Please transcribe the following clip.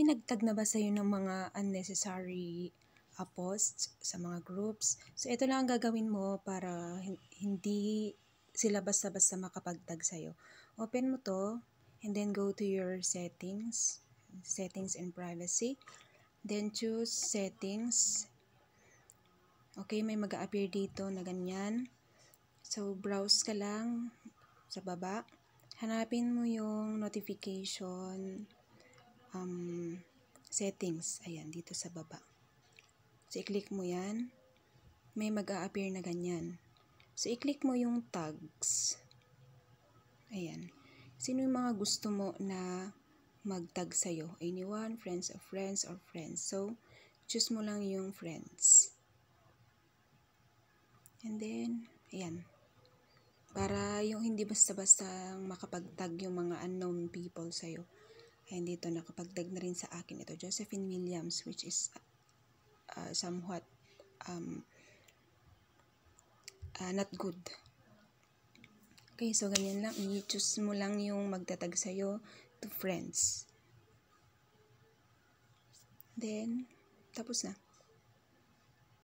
Pinagtag na ba sa'yo ng mga unnecessary uh, posts sa mga groups? So, ito lang ang gagawin mo para hindi sila basta-basta makapagtag sa'yo. Open mo to and then go to your settings, settings and privacy. Then choose settings. Okay, may mag appear dito na ganyan. So, browse ka lang sa baba. Hanapin mo yung notification um, settings. Ayan, dito sa baba. So, i-click mo yan. May mag-a-appear na ganyan. So, i-click mo yung tags. Ayan. Sino yung mga gusto mo na mag-tag sa'yo? Anyone, friends of friends, or friends. So, choose mo lang yung friends. And then, ayan. Para yung hindi basta-basta makapag-tag yung mga unknown people sa'yo. And dito nakapagdag na rin sa akin ito, Josephine Williams, which is uh, somewhat um, uh, not good. Okay, so ganyan lang. I-choose mm, mo lang yung magtatag sa'yo to friends. Then, tapos na.